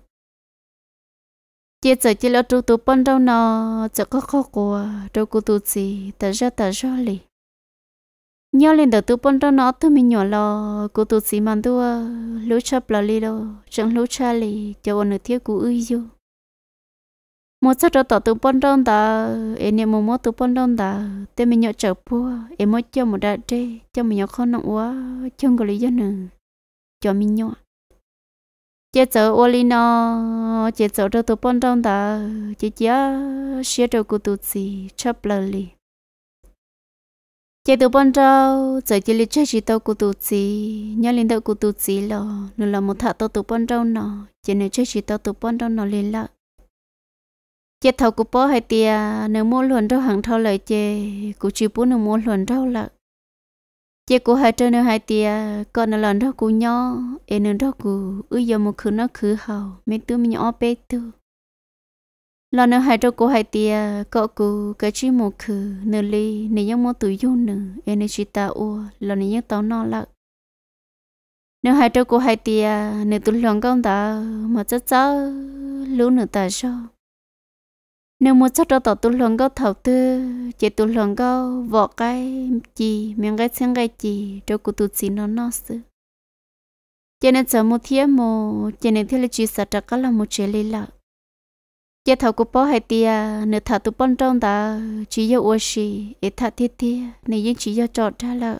chơi sợ chơi là tụ tụ bông trong nó chơi có khó qua, đâu cụ tụ gì ta ra ta ra lì nhớ lên đợt tụ bông trong nó tụ mình nhỏ lo cụ tụ gì mà tụ lú chập lì đâu chẳng lú cha lì cho bọn nửa thiết cụ ư yêu một số chỗ tổ tụ bôn đông đó em niệm một mối tụ bôn đông đó tên mình nhậu chở bùa em mới cho một đại trê cho mình nhậu khó nặng quá chân có lý do nữa cho mình nhậu chế chỗ ô li nó chế chỗ chỗ tụ bôn đông đó chế chế xe chỗ cụ tụ gì chấp lời li chế tụ bôn đông giờ chế li chơi gì tàu cụ tụ gì nhớ lên tàu cụ tụ gì lo nữa là một thợ tàu tụ bôn đông nó chế này chơi gì tàu tụ bôn đông nó lên lại chế thầu của bố hay tia nếu mua luận đâu hàng thâu lời chế của chú bố nếu mua luận đâu là chế của hai trâu nếu hai tia còn là lần đâu của nhau em nếu đâu của ư giờ một khứ nó khứ hầu mấy tư mình nhỏ bé tư lần nếu hai trâu của hai tia cậu của cái chi một khứ nửa ly nếu nhau mua tuổi yêu nữa em nếu chỉ ta u, lần nếu nhau tao nó là nếu hai trâu của hai tia nếu tụi lòng công ta mà chắc chắc lũ nửa ta sao nếu muốn cho tôi tu luyện có thầu tư chỉ tu luyện có vỏ cái gì miếng cái xương cái gì cho cụ tu chỉ nó nó sự cho nên giờ một thiên một cho nên thiên là chỉ sợ chắc là một chuyện lý lợ giờ thầu cụ bỏ hai tia nửa thầu tu bận trong đó chỉ yêu ước gì ít thà thiết tia nên những chỉ yêu chọn ra lợ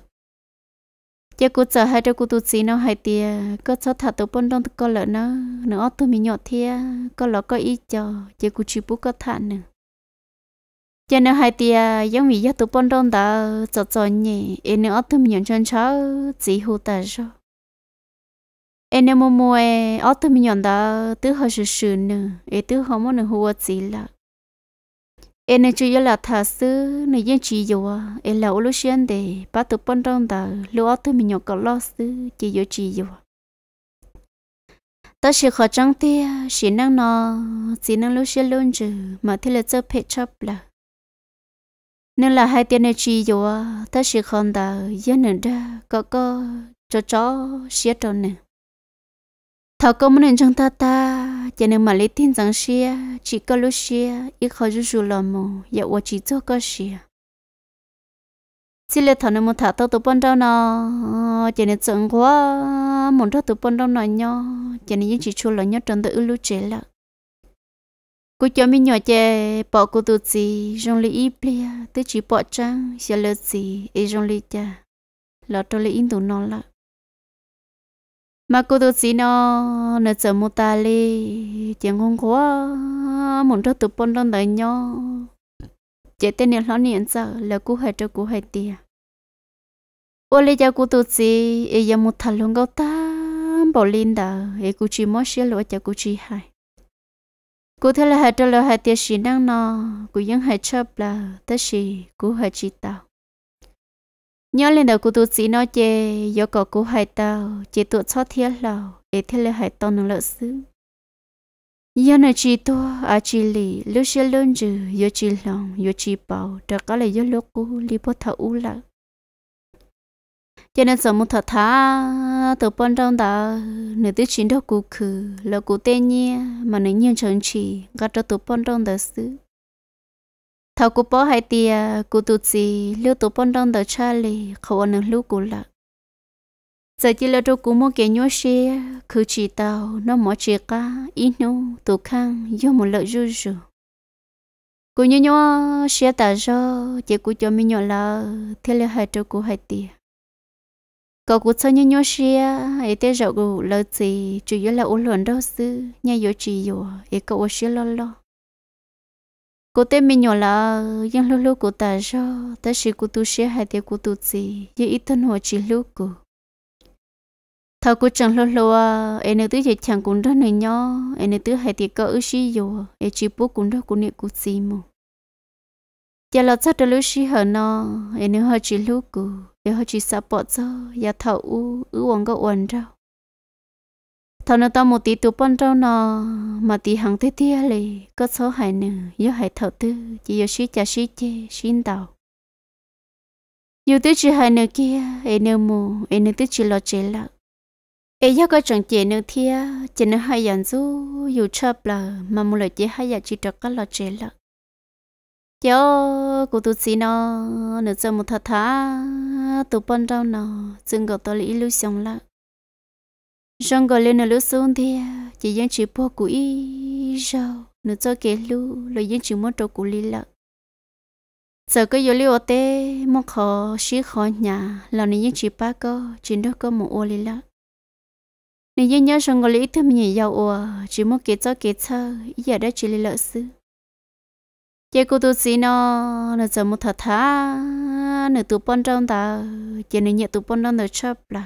giờ cô chờ hai cho cô tu sĩ nó hai tia có cho thà tổ bôn đông có lợn nó nó tu mình nhọt thia có lọ có ít cho giờ cô chịu bút có thà nữa giờ nó hai tia giống như giờ tổ bôn đông đã cho cho nhỉ em nó tu mình nhọt chân cháu chỉ hú ta rồi em nó mua mua em tu mình nhọt đã tứ họ sướng sự nữa em tứ họ muốn hú ở chỉ là nên chú ý là thà sư này dân chỉ dù em là ulu xuyên để bắt tụ bận trong tờ lúc ở thứ mình nhọc có lo sư chỉ dù chỉ dù ta sẽ khó trăng tia chỉ năng nó chỉ năng lúc xuyên luôn chứ mà thế là chơi pet shop là nên là hai tiền này chỉ dù ta sẽ không tờ dân nữa đó có có cho chó xé tròn này thảo có muốn trong ta ta cho nên mà lấy tin rằng xia chỉ có lúc xia ít khó rút rút lòng mù giờ 我只做个事 chỉ là thằng nên muốn thảo tao tụi bọn đâu nọ, cho nên chẳng quá muốn thảo tụi bọn đâu nọ, nhau cho nên những chỉ chua là nhau trong tự lúc chế là cô cho mình nhỏ chè bỏ cô tụi gì trong lý ít bia tới chỉ bỏ trăng sẽ là gì ấy trong lý cha là tôi lấy in tụi nó là mà cô tôi xin nó nó chờ một ta đi chẳng không có muốn cho tụi bọn lên đời nhau chỉ tên này nó niệm sợ là cô hệ cho cô hệ tiền ô lê cho cô tôi chỉ ấy giờ một thằng luôn gấu ta bỏ lên đó ấy cô chỉ mất xe lỗi cho cô chỉ hai cô thấy là hai cho là hai tiền xin năng nó cô vẫn hệ chấp là tất xí cô hệ chỉ tao nhớ lên đầu cô tu sĩ nói chê do có của hải tao chỉ tụt cho thiết lầu để thiết lệ hải tao nó lỡ xứ do này chỉ tu à chỉ lì lúc xe lớn trừ do chỉ lòng do chỉ bảo đã có lại do lúc cũ li bớt thở u lạc cho nên giờ một thật thà từ bên trong đó nửa tiết chín đâu cụ khử là cụ tên nhé mà nửa nhiên chẳng chỉ gạt cho từ bên trong đó xứ thầu cú bỏ hai tia cú tụt gì lưu tụ bông đông đời cha li khẩu ăn nương lưu cú lợ giờ chỉ là đâu cú mua cái nhau xe cứ chỉ tàu nó mỏ chỉ cá ít nô tụ khang do một lợi rú rú cú nhúa nhúa xe tàu cho chỉ cú cho mình nhỏ là thế là hai trâu cú hai tia cậu cú cho nhúa nhau xe ấy thế rồi cú lợi gì chủ yếu là uốn lượn đâu sư nhà yếu chỉ yếu ấy cậu xe lo lo cô tên mình nhỏ là yang lúc lu cô ta cho ta chỉ cô tu sĩ hay thì cô tu gì chỉ ít thân hồ chỉ lúc cô thao cô chẳng lu e lu à em nữ tứ chẳng cũng đó này nhỏ em nữ tứ hay thì có ước gì rồi em chỉ bố cũng đó cũng niệm cô gì mà giờ là chắc được lu sĩ hở nó em nữ hơi chỉ lúc, cô em hơi chỉ sắp bỏ cho giờ thao u ước uống có uống đâu thằng nó tao một tí tụ bận trâu nó mà tí hàng thế thế lì có số hải nữ do hải thầu tư chỉ do suy cha suy chê xin đầu yếu tư chỉ hải nữ kia ấy nữ mù ấy nữ tư chỉ lo chế lợ ấy do có chẳng chế nữ thia chế nữ hai dàn du yếu chập là mà một lời chế hai dàn chỉ được có lo chế lợ cho cụ tụ xí nó nữ cho một thật thà tụ bận trâu nó dừng gọi tôi lý lưu sống lại rong gọi lên lúa xuống thì chỉ dân chỉ po của y rau nó cho kể lu lời dân chỉ muốn trâu của li lợ giờ cái giờ liu tê mong khó xí khó nhà là nên dân chỉ ba cơ chỉ đó có một ô li lợ nên dân nhớ rong gọi lý thêm nhiều giàu ô chỉ muốn kể cho kể thơ giờ đó chỉ li lợ sư chỉ cô tu sĩ nó nó giờ một thật thà nó tu pon trong ta chỉ nên nhẹ tu pon trong ta chấp là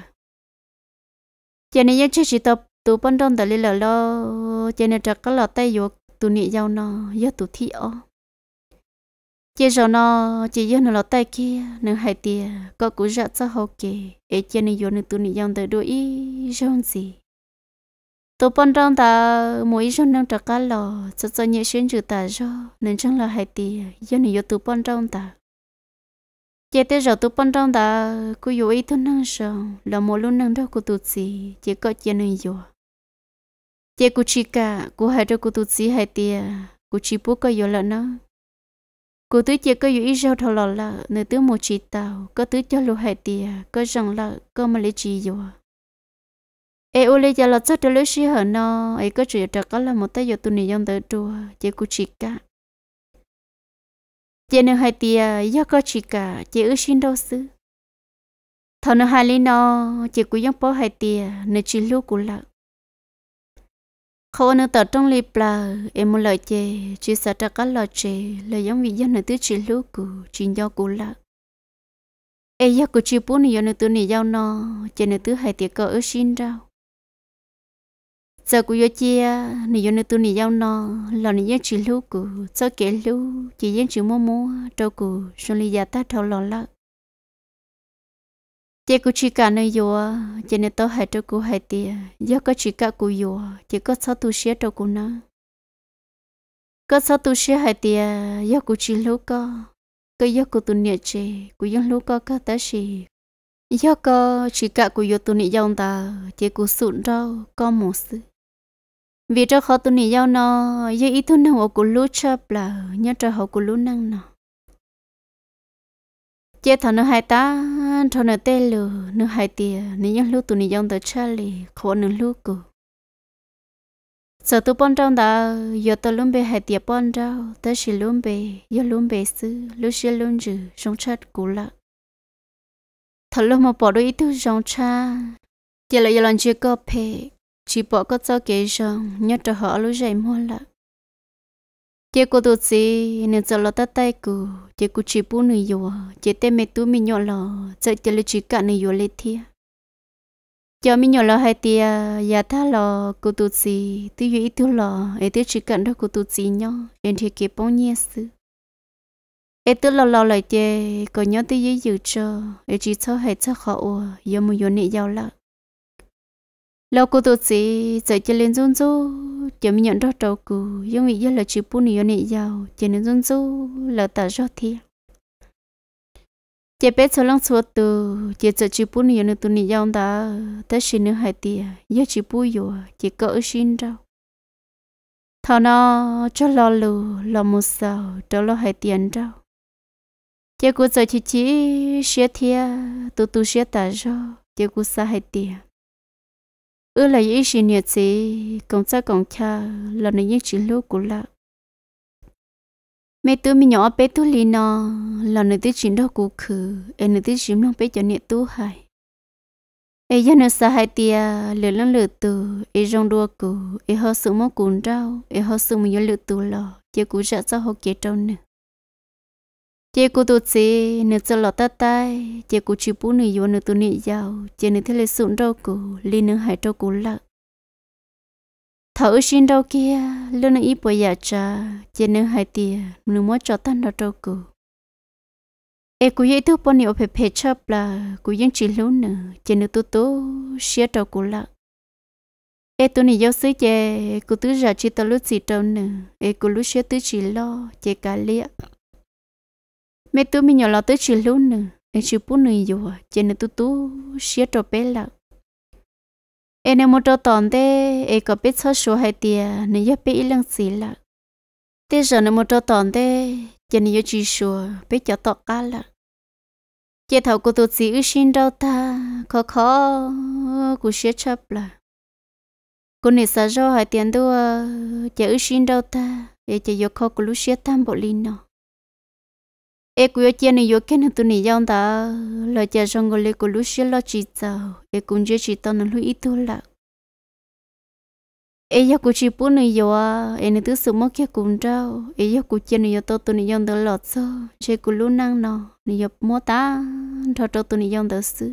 cho nên những chiếc chỉ tập tụ bận đông tới lỡ lo cho nên chắc có lọt tay vô tụ nị giàu nó giờ tụ thị ó chỉ rồi nó chỉ giờ nó lọt tay kia nên hay tiền có cú rạ cho hậu kì ấy cho nên vô nên tụ nị giàu tới đuổi rồi gì tụ bận đông ta mỗi rồi nó chắc có lọt cho cho những xuyên chữ ta rồi nên chẳng là hay tiền giờ nên vô tụ bận đông ta chị tới giờ tôi bận trong đã cô yêu ít thôi năng sợ là một lúc năng đó của tụi chỉ chị có chị nên yêu chị cô chỉ cả cô hai đứa của tụi chỉ hai tia cô chỉ bố có yêu là nó cô tụi chị có yêu ít giờ thôi là là nơi tụi một chị tao có tụi cho lúc hai tia có rằng là có mà lấy chị yêu ai ô lấy giờ là chắc được lấy chị hở nó ấy có chuyện chắc có là một tay giờ tôi này dòng tới chùa chị cô chỉ cả chị nữ hai tia do có chị cả chị ước xin đâu xứ thọ nữ hai lý nó chị cũng giống bố hai tia nữ chị lưu cũng lợ khó nữ tờ trong lì bờ em muốn lợi chê chị sợ trả cả lợi chê lợi giống vì dân nữ tứ chị lưu của chị do của lợ em do của chị bố nữ do nữ tứ này giao nó chị nữ tứ hai tia có ước xin đâu giờ cô yêu chia nị yêu nữ tu nị giao nó là nị yên chỉ lưu cô cho kể lú chỉ yên chỉ mua mua đâu cô xuân lý gia ta thâu lo lợ chị cô chỉ cả nơi yêu chị nên tôi hại cho cô hãy tiề do có chỉ cả cô yêu chỉ có sao tu sửa cho cô nữa có sao tu sửa hãy tiền do cô chỉ lú co có do cô tu nị chị cô yên lưu co có tới gì do có chỉ cả cô yêu tu nị giao ta chị cô sụn đau, có một sự vì cho họ tu nỉ giao nó giờ ít thôi năng của cú lú chập là nhớ cho họ cú lú năng nó chế thằng nó hai ta thằng nó tê lử nó hai tia nó nhớ lú tu nỉ giao tới cha lì khó nó lú cũ sợ tu bón trong đó giờ tôi luôn bề hai tia bón rau tới chỉ luôn bề giờ luôn bề sư lú xí luôn chữ sống chết cũ lạ thật luôn mà bỏ đôi ít thứ sống cha giờ lại giờ làm chưa có phê chỉ bỏ có cho kế rằng nhớ cho họ lúc dậy mua lại chị cô tụt gì nên cho lo tát tay cô chị cô chỉ bu nuôi yêu chị tên mẹ tú mình nhỏ lo, giờ chị lấy chỉ cả nuôi yêu lấy thia giờ mình nhỏ lò hai tia giờ tha lò cô tụt gì tí yêu ít thứ lò ấy tí chỉ cần đó cô tụt gì nhau em thì kịp bao nhiêu sự ấy tí lò lò lại chơi, còn nhớ tí yêu giữ cho ấy chỉ cho hai cho họ giờ mua yêu nị giàu lắm lâu cô tôi chỉ giờ chỉ lên run rú chỉ mình nhận ra trâu cù giống như giờ là chỉ bu này này giàu chỉ nên run run là ta rót thiệt chỉ biết cho lòng số từ chỉ giờ chỉ bu này nữa tụi này giàu ta ta xin nữa hai tia giờ chỉ bu rồi chỉ cỡ xin đâu thằng nó cho lo lù lo một sao cho lo hai tiền đâu chỉ cô giờ chỉ chỉ xia thiệt tụi tôi xia ta rồi chỉ cô sa hai tiền ư là ý gì nhiệt gì còn cha còn cha là nên những chuyện lúc của là mẹ tôi mình nhỏ bé tôi lì nó là nên tôi chuyện đó của khứ em nên tôi chuyện nó bé cho nhiệt tôi hay em giờ nó sao hay tia lừa lăng lừa từ em rong đua cụ em họ sự mong cuốn rau em họ sự mình nhớ lừa từ lò chỉ cú dạ cho họ kia trâu nữa chị cô tụt chị nửa cho lọt tay tay chị cô chịu bún nửa vô nửa tụi nị giàu chị nửa thế lệ sụn đâu cô li nửa hại đâu cô lợ thở xin đâu kia lúc nửa ít bồi dạ cha, chị nửa hại tia nửa mót cho tan đâu đâu cô em cô dễ thức bọn nhiều phải phải chấp là cô vẫn chỉ lú nửa chị nửa tụt tụ xia đâu cô lợ em tụi nị giàu xứ chị cô tứ giả chỉ tao lúc gì đâu nửa em cô lúc xia tứ chỉ lo chị cả liệt mẹ tôi mình nhỏ lo tới chỉ luôn nữa em chịu bún nữa rồi trên nữa tôi tú xía trò bé là em em một trò thế em có biết sao số hay tiền, nữa giúp bé lăng gì là thế giờ em muốn trò tòn thế nên nữa chỉ số bé cho tọt cá là chế thầu của tôi chỉ ưu sinh đâu ta khó khó của xía chấp là cô này sao rồi hay tiền tôi chế ưu sinh đâu ta để e chỉ yêu khó của lúc xía tam bộ linh nào e ku yo chen yo ken tu ni yon ta lo cha jong le ku lu shi lo chi cha e kun je chi ton lu i tu la e ya ku chi pu ni yo a e ni tu su mo ke kun ta e ya ku chen yo to tu ni yon de lo cho che ku lu nang no ni yo mo ta tho to tu ni yon de su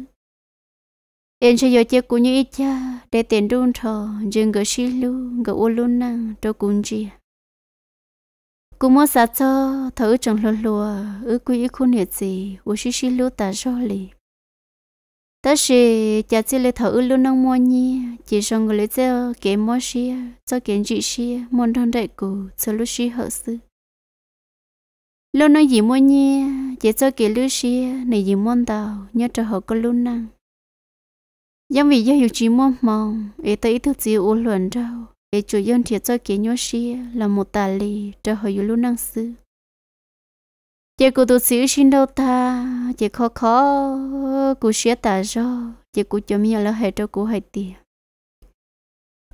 en che yo che ku ni cha de ten dun tho jeng go shi lu go u lu nang to kun ji cú mua sa cho thở chồng lùa lùa ứ quý khu nhiệt gì u xí xí lúa ta cho lì ta xì chả chỉ lấy thở lúa nông mua nhi chỉ xong người lấy cho kế mua xí cho kế trị xí muốn thân đại cụ cho lúa xí hợp sư lúa nông gì mua nhi chỉ cho kế lúa xí này gì muốn tàu nhớ cho họ có lúa năng giống vì do hiểu chỉ mong mong ý tới ý thức gì u luận đâu để chủ dân thì cho kế nhớ xí là một tài lì trở hồi lúc năng sư chị cụ tụ xíu xin đâu ta chị khó khó cụ xía tà do chị cụ cho mi là hệ cho cụ hệ tiền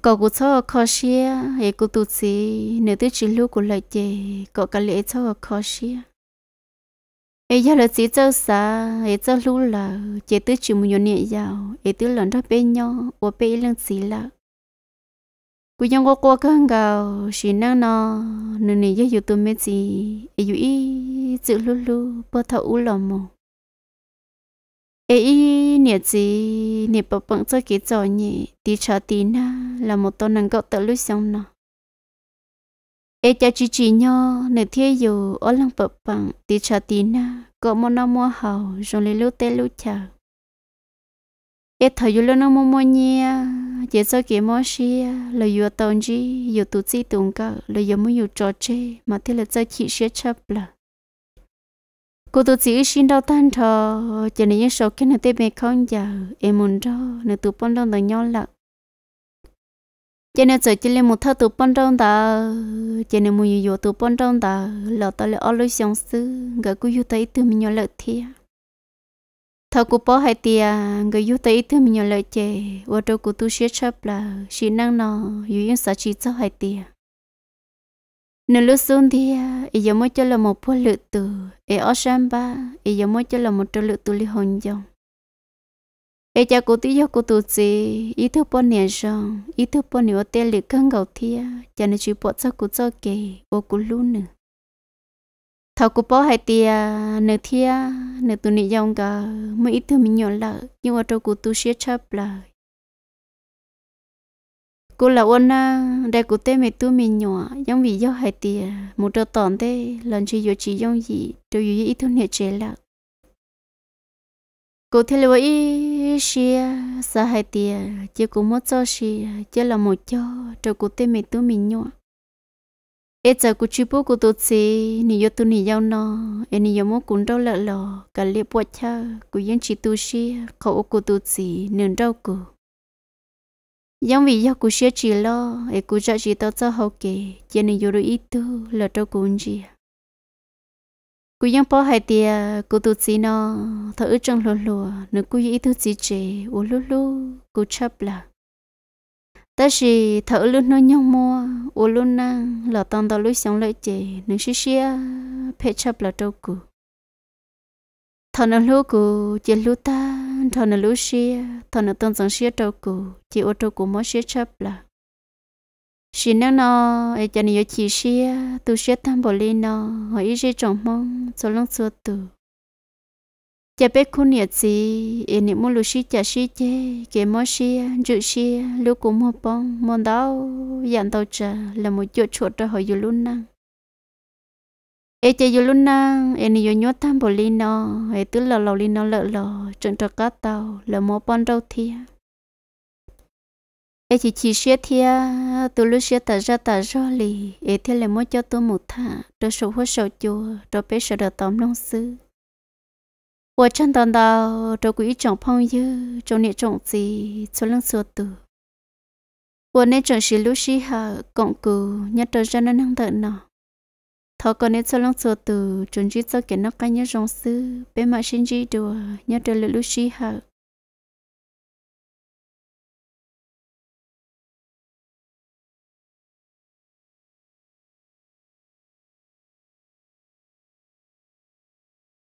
cậu cụ cho khó xía hệ cụ tụ xí nếu tới chỉ lúc cụ lại chị cậu cả lễ cho khó xía ê giờ là chỉ cho xa ê cho lúc là chị tới chỉ muốn nhớ nhẹ giàu ê tới lần đó bên nhau và bên lần xí là bu yang go ko kan ga shi na no nu ni ye yu tu me ji e yu i zu lu lu po tha u lo mo e i ni ji ni po cho cái cho ni ti chợ ti na là một to năng go ta lu xong no e cha chị chị nyo ne thie yu o lang po bận, ti chợ ti na có món nào mua hao jong le lu te lu cha e thở yêu lo nó mò mò nhia chỉ cho cái mò xí lo yêu tông chi yêu tu chi tung cả lo yêu muốn yêu cho chê mà thế là chơi chị sẽ chấp là cô tu chỉ xin đau tan thờ cho nên những số cái này tê mẹ không giờ em muốn cho nên tụ bông đông đồng nhau là. cho nên giờ chỉ là một thao tụ bông đông đó, cho nên muốn yêu tụ bông đông đó, lợ ta là ở lối sống sư gã cứ yêu thấy từ mình nhau lợ thiệt thọ cụ bỏ hay tia người yêu tới ít thứ mình nhờ lời chè và đâu cụ tu sửa chấp là chỉ năng nó yêu yên sợ chỉ cho hay tia nếu lúc xuống thì ý giờ mới cho là một phút lựa từ ý ở sam ba ý giờ mới cho là một trâu lựa từ li hồn dòng ý cha cụ tí do cụ tu gì ý thức bỏ nhẹ rằng ý thức bỏ nhẹ ở tên lựa căng gầu thia cha nên chỉ bỏ cho cụ cho kề và cụ luôn nữa thọ cụ bố hay tia nửa thia nửa tụ nị dòng cả mấy ít thứ mình nhỏ lợ nhưng mà trâu cụ tu sửa chấp là cụ là ôn na đại cụ tê mấy tu mình nhỏ giống vì do hay tia một trâu tòn tê lần chỉ do chỉ dòng gì trâu dù ít thứ nè chế lợ cụ thế là ý xia sa hay tia chứ cụ mất cho xia chứ là một cho trâu cụ tê mấy tu mình nhỏ ế giờ cụ chú bố cụ tổ chí nì yo tu nì yao nó ế nì yo mô cũng đâu lợ lò cả liệp bọt cha cụ yên chỉ tu sĩ khẩu cụ tổ chí nương đâu cụ yang vì yo cụ sẽ chỉ lo ế cụ cho chỉ tao cho hậu kề chỉ nì yo rồi ít tu lợ đâu cụ gì cụ yên bỏ hai tia cụ tổ chí nó thở trong lùa lùa nửa cụ ít tu chỉ chế u lù lù cụ chấp là ta chỉ thở luôn nó nhau mua ô luôn na là tao tao lối sống lại chị nên xí xí phải chấp là đâu cụ thằng nào lúc cũ chị lúc ta thằng nào lúc xí thằng nào tao chẳng xí đâu cụ chỉ ô đâu cũ mới xí chấp là xí nó nó ai cho yêu chỉ xí tu xí tam bồ lên nó hỏi ý gì trong mong cho lòng suốt tu chả biết khu nhiệt gì em niệm mua lúa xí chả xí chứ cái mua xí dự xí lúa cũng mua bông mua đau dặn tàu chả là một chỗ chuột cho hồi dù luôn năng em chả dù luôn năng em niệm nhớ tham bồ li nó em tức là lầu li nó lợ lò trộn trọ cá tàu là mua bông đâu thia em chỉ chỉ xé thia tôi lúc xé tạ ra tạ ra lì em thế là mua cho tôi một thà tôi sầu hoa sầu chùa tôi biết sợ đợt tóm nông sư 我真的到这个一种朋友，就那种子做人做度。我那种是路西哈巩固，nhất đầu ra nó năng đợi nó. Thọ còn nên 做人做度，准备做给那个那种事，别嘛心机多，nhất đầu 路西哈